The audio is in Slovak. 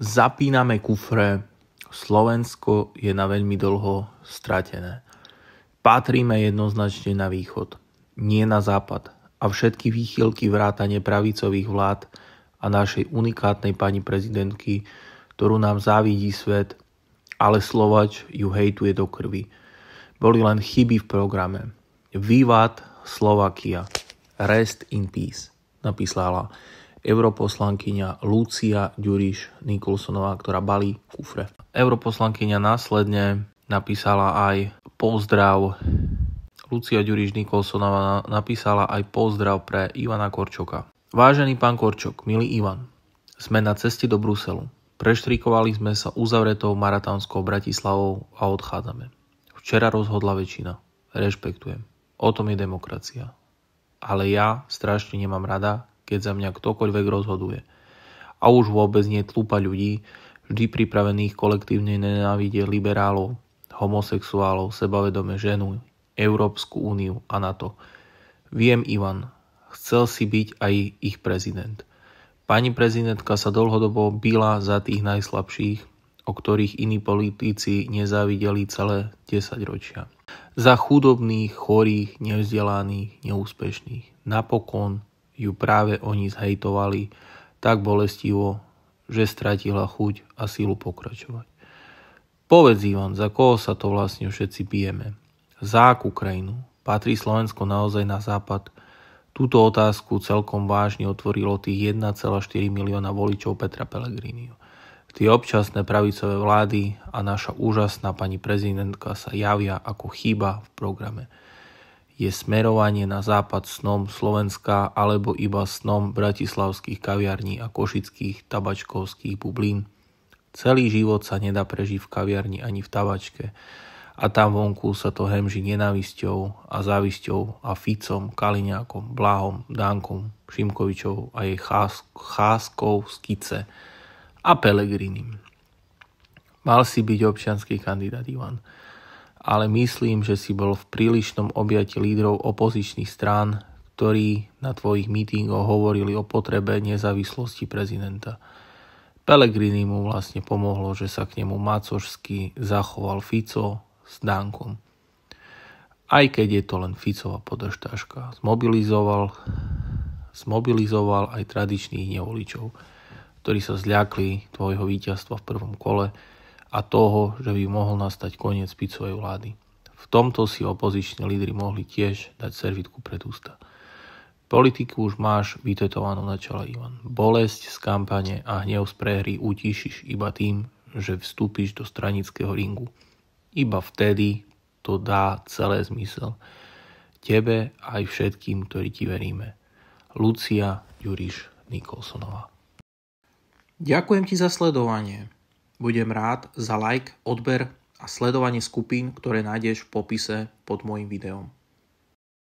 zapíname kufre, Slovensko je na veľmi dlho stratené. Patríme jednoznačne na východ, nie na západ a všetky výchylky vrátane pravicových vlád a našej unikátnej pani prezidentky, ktorú nám závidí svet, ale Slovač ju hejtuje do krvi. Boli len chyby v programe. Vývad Slovakia. Rest in peace, napísala europoslankyňa Lucia Ďuriš Nikolsonová, ktorá balí kufre. Europoslankyňa následne napísala aj pozdrav Lucia Ďuriš Nikolsonová napísala aj pozdrav pre Ivana Korčoka. Vážený pán Korčok, milý Ivan, sme na ceste do Bruselu. Preštrikovali sme sa uzavretou maratánskou Bratislavou a odchádzame. Včera rozhodla väčšina. Rešpektujem. O tom je demokracia. Ale ja strašne nemám rada, keď za mňa ktokoľvek rozhoduje. A už vôbec nie tlupa ľudí, vždy pripravených kolektívne nenávidieť liberálov, homosexuálov, sebavedome ženu, Európsku úniu a NATO. Viem, Ivan, chcel si byť aj ich prezident. Pani prezidentka sa dlhodobo byla za tých najslabších, o ktorých iní politici nezávideli celé 10 ročia. Za chudobných, chorých, nevzdelaných, neúspešných. Napokon ju práve oni zhejtovali tak bolestivo, že stratila chuť a sílu pokračovať. Povedz Ivan, za koho sa to vlastne všetci pijeme. Za akú krajinu? Patrí Slovensko naozaj na západ? Túto otázku celkom vážne otvorilo tých 1,4 milióna voličov Petra Pellegriniho. Tie občasné pravicové vlády a naša úžasná pani prezidentka sa javia ako chyba v programe je smerovanie na západ snom Slovenska alebo iba snom bratislavských kaviarní a košických tabačkovských bublín. Celý život sa nedá prežiť v kaviarni ani v tabačke a tam vonku sa to hemží nenávisťou a závisťou a Ficom, Kaliňákom, Bláhom, Dánkom, Šimkovičou a jej cháskou skice a Pelegrinim. Mal si byť občianský kandidát Ivan ale myslím, že si bol v prílišnom objate lídrov opozičných strán, ktorí na tvojich mítingoch hovorili o potrebe nezávislosti prezidenta. Pelegrini mu vlastne pomohlo, že sa k nemu macošsky zachoval Fico s Dankom. Aj keď je to len Ficová podržtaška, zmobilizoval, zmobilizoval aj tradičných nevoličov, ktorí sa zľakli tvojho víťazstva v prvom kole, a toho, že by mohol nastať koniec Picovej vlády. V tomto si opoziční lídry mohli tiež dať servitku pred ústa. Politiku už máš vytetovanú na čele, Ivan. Bolesť z kampane a hnev z prehry utíšiš iba tým, že vstúpiš do stranického ringu. Iba vtedy to dá celé zmysel. Tebe aj všetkým, ktorí ti veríme. Lucia Juriš Nikolsonová. Ďakujem ti za sledovanie. Budem rád za like, odber a sledovanie skupín, ktoré nájdeš v popise pod môjim videom.